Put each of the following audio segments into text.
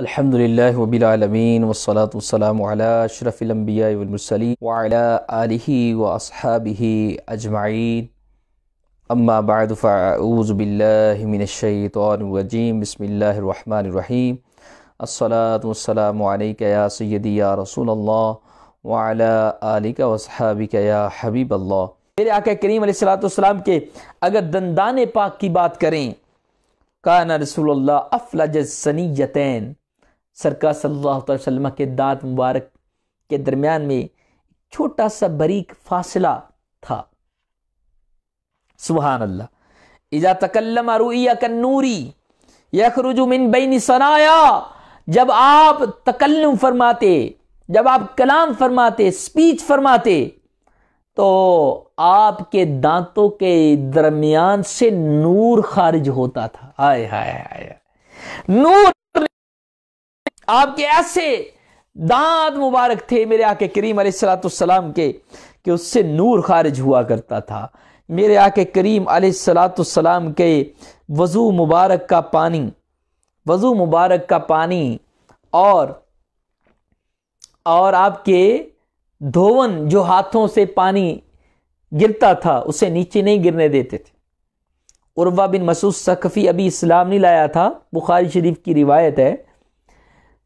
अलहमदिल्ला वबिलमीन वसलात वसलाम शरफ़िलम्बियामसली वली व असहाबी अजमाइन अम्मा बादफ़ाऊज़बिल्लिमिनशैतरजीम बसमीम अस्सलात वसलाम या सैदी या रसूल वलिक वसहाबिक या हबीब अल्लाह मेरे आका करीम सलाम के अगर दंदान पाक की बात करें काना रसूल अफलज सनीतैन सरकार सल्लल्लाहु अलैहि वसल्लम के दांत मुबारक के दरमियान में छोटा सा बरीक फासला था सुबहान अल्लाह इजा तकल्लम रुइया कन्नूरी यखरुजु मिन बैन सनाया जब आप तकल्लम फरमाते जब आप कलाम फरमाते स्पीच फरमाते तो आपके दांतों के दरमियान से नूर खारिज होता था आय हाय हाय नूर आपके ऐसे दांत मुबारक थे मेरे आके करीम सलाम के कि उससे नूर खारिज हुआ करता था मेरे आके करीम सलाम के वज़ू मुबारक का पानी वज़ू मुबारक का पानी और और आपके धोवन जो हाथों से पानी गिरता था उसे नीचे नहीं गिरने देते थे उर्वा बिन मसूद सकफ़ी अभी इस्लाम नहीं लाया था बुखारी शरीफ की रिवायत है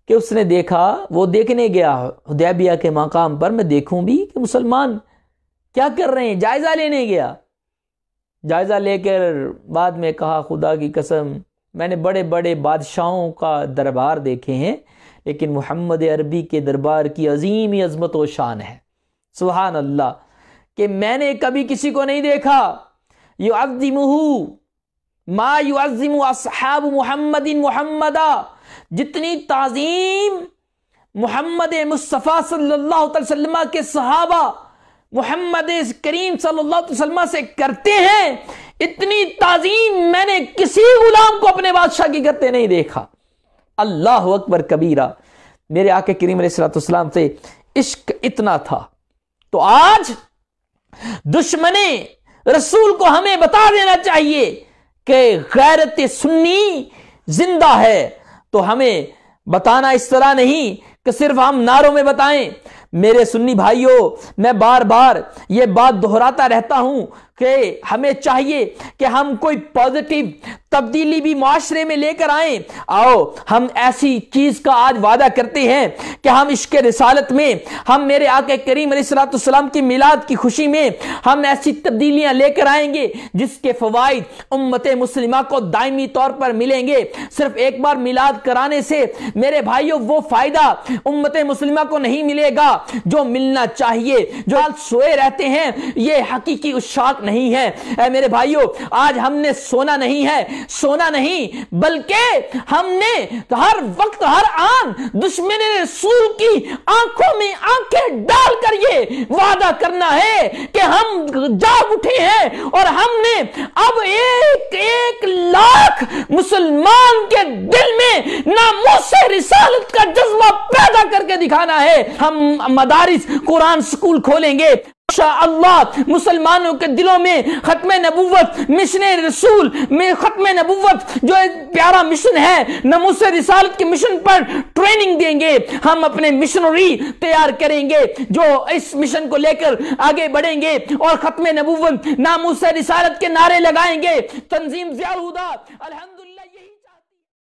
कि उसने देखा वो देखने गया हदैबिया के मकाम पर मैं देखूं भी कि मुसलमान क्या कर रहे हैं जायज़ा लेने गया जायज़ा लेकर बाद में कहा खुदा की कसम मैंने बड़े बड़े बादशाहों का दरबार देखे हैं लेकिन मोहम्मद अरबी के दरबार की अजीम ही अजमत व शान है सुबहान अल्लाह कि मैंने कभी किसी को नहीं देखा ये अब्दीमहू मा युजिम असहाब मोहम्मद जितनी ताजीम मोहम्मद मुस्तफ़ा सल्ला के सहाबा मोहम्मद करीम सल्ला से करते हैं इतनी ताजीम मैंने किसी गुलाम को अपने बादशाह की करते नहीं देखा अल्लाह अकबर कबीरा मेरे आके करीम सलाम से इश्क इतना था तो आज दुश्मने रसूल को हमें बता देना चाहिए कि गैरत सुन्नी जिंदा है तो हमें बताना इस तरह नहीं कि सिर्फ हम नारों में बताएं मेरे सुन्नी भाइयों मैं बार बार ये बात दोहराता रहता हूं कि हमें चाहिए कि हम कोई पॉजिटिव तब्दीली भी माशरे में लेकर आए आओ हम ऐसी चीज का आज वादा करते हैं कि हम इश्क रिसालत में हम मेरे आके करीम सलाम की मिलाद की खुशी में हम ऐसी तब्दीलियां लेकर आएंगे जिसके फवायद उम्मत मुस्लिमा को दायमी तौर पर मिलेंगे सिर्फ एक बार मिलाद कराने से मेरे भाइयों वो फायदा उम्मत मुस्लिमा को नहीं मिलेगा जो मिलना चाहिए जो सोए रहते हैं ये हकीकी उशाक नहीं है ए मेरे भाइयों आज हमने सोना नहीं है सोना नहीं बल्कि हमने तो हर वक्त हर आन दुश्मन रसूल की आंखों में आंखें डालकर ये वादा करना है कि हम जाग उठे हैं और हमने अब एक एक लाख मुसलमान के दिल ना मुझ से रिसालत का जज्बा पैदा करके दिखाना है हम मदारिस कुरान स्कूल खोलेंगे अल्लाह मुसलमानों के दिलों में ख़त्म नबूवत मिशन रसूल में ख़त्म नबूवत जो एक प्यारा मिशन है नमूस रिसालत के मिशन पर ट्रेनिंग देंगे हम अपने मिशनरी तैयार करेंगे जो इस मिशन को लेकर आगे बढ़ेंगे और ख़त्म नबूवत नामूस रिसालत के नारे लगाएंगे तंजीम ज्यादा अलहमदुल्ला